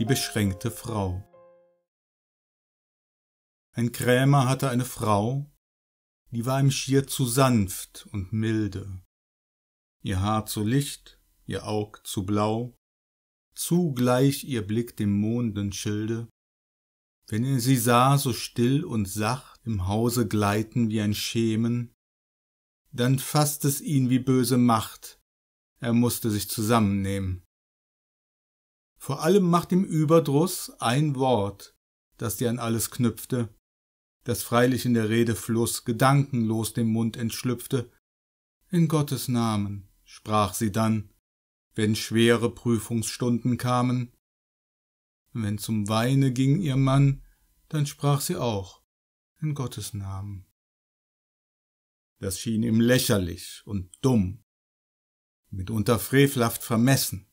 die beschränkte Frau. Ein Krämer hatte eine Frau, die war ihm schier zu sanft und milde, ihr Haar zu licht, ihr Aug zu blau, zugleich ihr Blick dem Mondenschilde, wenn er sie sah, so still und sacht im Hause gleiten wie ein Schemen, dann faßt es ihn wie böse Macht, er mußte sich zusammennehmen. Vor allem macht im Überdruss ein Wort, das sie an alles knüpfte, das freilich in der Rede Fluss gedankenlos dem Mund entschlüpfte. In Gottes Namen, sprach sie dann, wenn schwere Prüfungsstunden kamen. Wenn zum Weine ging ihr Mann, dann sprach sie auch, in Gottes Namen. Das schien ihm lächerlich und dumm, mitunter frevelhaft vermessen.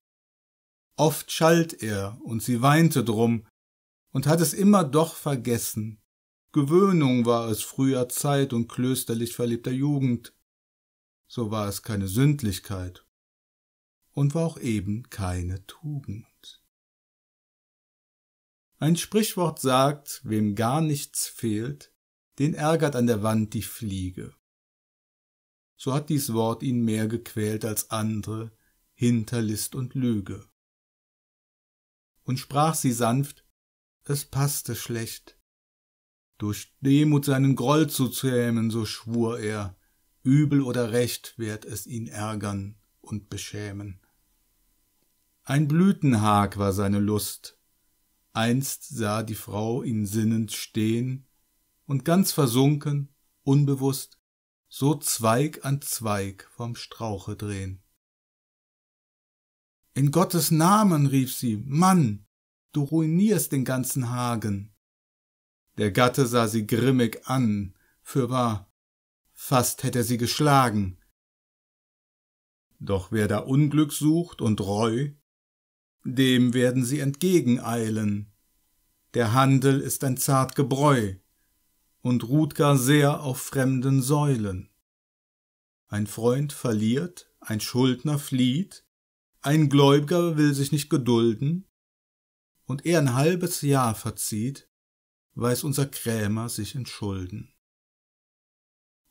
Oft schalt er, und sie weinte drum, und hat es immer doch vergessen. Gewöhnung war es früher Zeit und klösterlich verlebter Jugend. So war es keine Sündlichkeit und war auch eben keine Tugend. Ein Sprichwort sagt, wem gar nichts fehlt, den ärgert an der Wand die Fliege. So hat dies Wort ihn mehr gequält als andere Hinterlist und Lüge und sprach sie sanft, es passte schlecht. Durch Demut seinen Groll zu zähmen, so schwur er, übel oder recht werd es ihn ärgern und beschämen. Ein Blütenhag war seine Lust. Einst sah die Frau ihn sinnend stehen und ganz versunken, unbewusst, so Zweig an Zweig vom Strauche drehen. In Gottes Namen, rief sie, Mann, du ruinierst den ganzen Hagen. Der Gatte sah sie grimmig an, fürwahr, fast hätte er sie geschlagen. Doch wer da Unglück sucht und Reu, dem werden sie entgegeneilen. Der Handel ist ein zart Gebräu und ruht gar sehr auf fremden Säulen. Ein Freund verliert, ein Schuldner flieht, ein Gläubiger will sich nicht gedulden, und er ein halbes Jahr verzieht, weiß unser Krämer sich entschulden.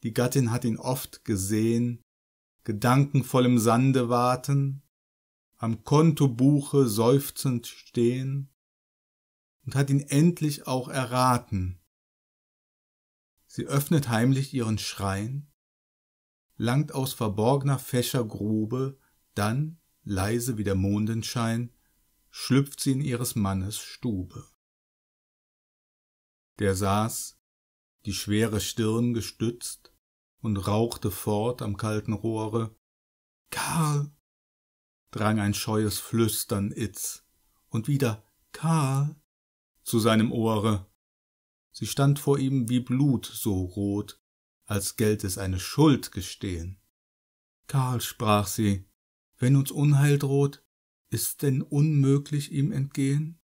Die Gattin hat ihn oft gesehen, gedankenvoll im Sande waten, am Kontobuche seufzend stehen, und hat ihn endlich auch erraten. Sie öffnet heimlich ihren Schrein, langt aus verborgener Fächergrube dann leise wie der Mondenschein, schlüpft sie in ihres Mannes Stube. Der saß, die schwere Stirn gestützt, und rauchte fort am kalten Rohre. Karl! drang ein scheues Flüstern Itz, und wieder Karl! zu seinem Ohre. Sie stand vor ihm wie Blut so rot, als gelt es eine Schuld gestehen. Karl, sprach sie, wenn uns Unheil droht, ist denn unmöglich ihm entgehen?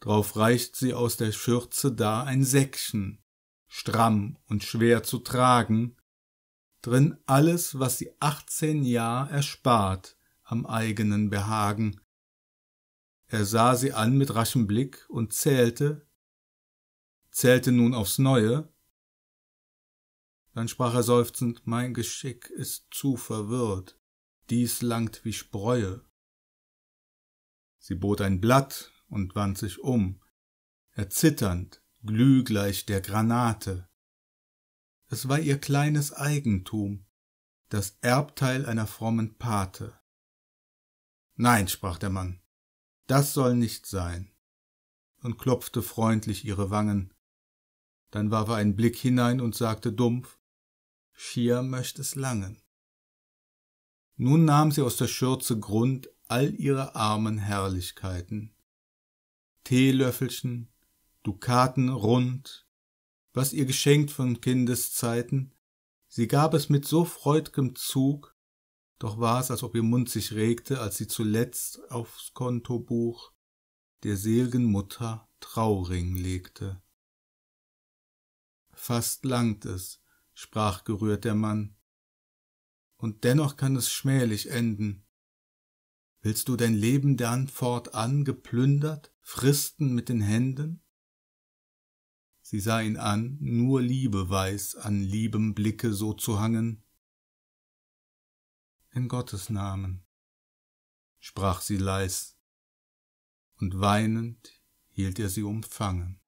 Drauf reicht sie aus der Schürze da ein Säckchen, stramm und schwer zu tragen, drin alles, was sie achtzehn Jahr erspart am eigenen Behagen. Er sah sie an mit raschem Blick und zählte, zählte nun aufs Neue. Dann sprach er seufzend, mein Geschick ist zu verwirrt dies langt wie Spreue. Sie bot ein Blatt und wand sich um, erzitternd, glühgleich der Granate. Es war ihr kleines Eigentum, das Erbteil einer frommen Pate. Nein, sprach der Mann, das soll nicht sein, und klopfte freundlich ihre Wangen. Dann warf er einen Blick hinein und sagte dumpf, Schier möcht es langen nun nahm sie aus der Schürze Grund all ihre armen Herrlichkeiten. Teelöffelchen, Dukaten rund, was ihr geschenkt von Kindeszeiten, sie gab es mit so freud'gem Zug, doch war's, als ob ihr Mund sich regte, als sie zuletzt aufs Kontobuch der sel'gen Mutter Trauring legte. Fast langt es, sprach gerührt der Mann, und dennoch kann es schmählich enden. Willst du dein Leben dann fortan geplündert, fristen mit den Händen? Sie sah ihn an, nur Liebe weiß, an liebem Blicke so zu hangen. In Gottes Namen, sprach sie leis, und weinend hielt er sie umfangen.